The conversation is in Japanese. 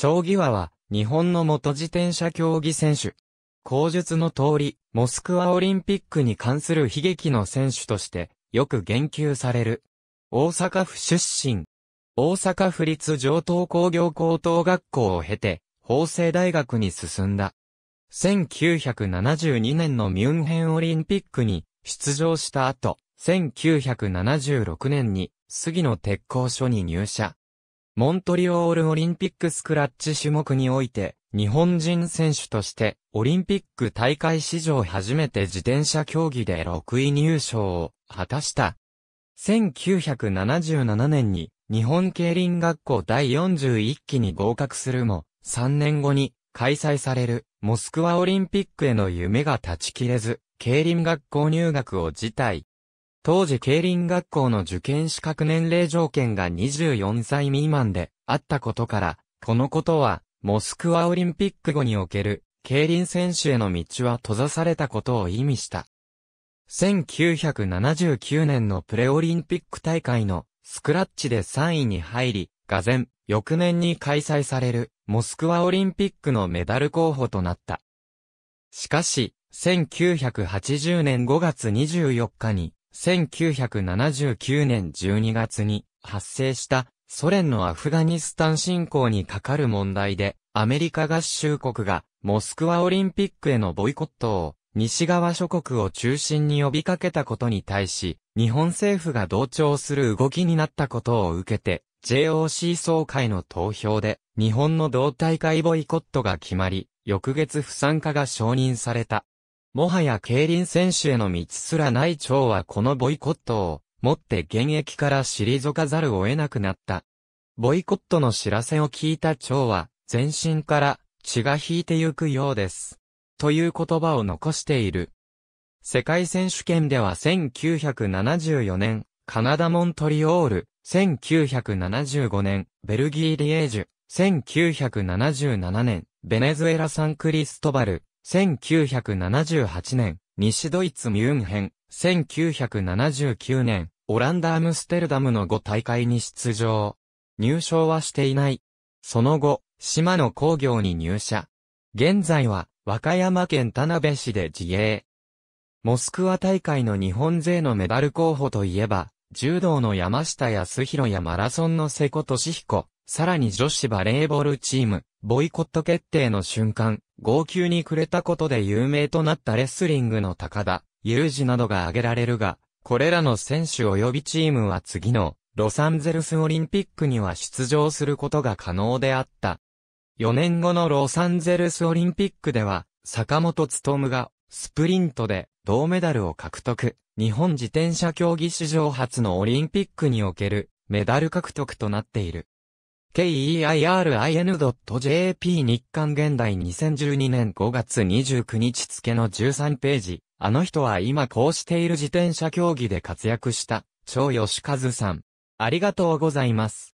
長義和は、日本の元自転車競技選手。口述の通り、モスクワオリンピックに関する悲劇の選手として、よく言及される。大阪府出身。大阪府立上東工業高等学校を経て、法政大学に進んだ。1972年のミュンヘンオリンピックに出場した後、1976年に杉野鉄工所に入社。モントリオールオリンピックスクラッチ種目において、日本人選手として、オリンピック大会史上初めて自転車競技で6位入賞を果たした。1977年に、日本競輪学校第41期に合格するも、3年後に開催されるモスクワオリンピックへの夢が断ち切れず、競輪学校入学を辞退。当時競輪学校の受験資格年齢条件が24歳未満であったことから、このことは、モスクワオリンピック後における、競輪選手への道は閉ざされたことを意味した。1979年のプレオリンピック大会のスクラッチで3位に入り、がぜん、翌年に開催されるモスクワオリンピックのメダル候補となった。しかし、1980年5月24日に1979年12月に発生したソ連のアフガニスタン侵攻にかかる問題で、アメリカ合衆国がモスクワオリンピックへのボイコットを西側諸国を中心に呼びかけたことに対し、日本政府が同調する動きになったことを受けて、JOC 総会の投票で、日本の同大会ボイコットが決まり、翌月不参加が承認された。もはや競輪選手への道すらない長はこのボイコットを、持って現役から退かざるを得なくなった。ボイコットの知らせを聞いた長は、全身から血が引いてゆくようです。という言葉を残している。世界選手権では1974年、カナダモントリオール、1975年、ベルギーリエージュ、1977年、ベネズエラサンクリストバル、1978年、西ドイツミュンヘン、1979年、オランダアムステルダムの5大会に出場。入賞はしていない。その後、島の工業に入社。現在は、和歌山県田辺市で自営。モスクワ大会の日本勢のメダル候補といえば、柔道の山下康弘やマラソンの瀬古俊彦、さらに女子バレーボールチーム、ボイコット決定の瞬間、号泣にくれたことで有名となったレスリングの高田、有事などが挙げられるが、これらの選手及びチームは次のロサンゼルスオリンピックには出場することが可能であった。4年後のロサンゼルスオリンピックでは、坂本むがスプリントで銅メダルを獲得。日本自転車競技史上初のオリンピックにおけるメダル獲得となっている。keirin.jp 日刊現代2012年5月29日付の13ページ。あの人は今こうしている自転車競技で活躍した、超吉和さん。ありがとうございます。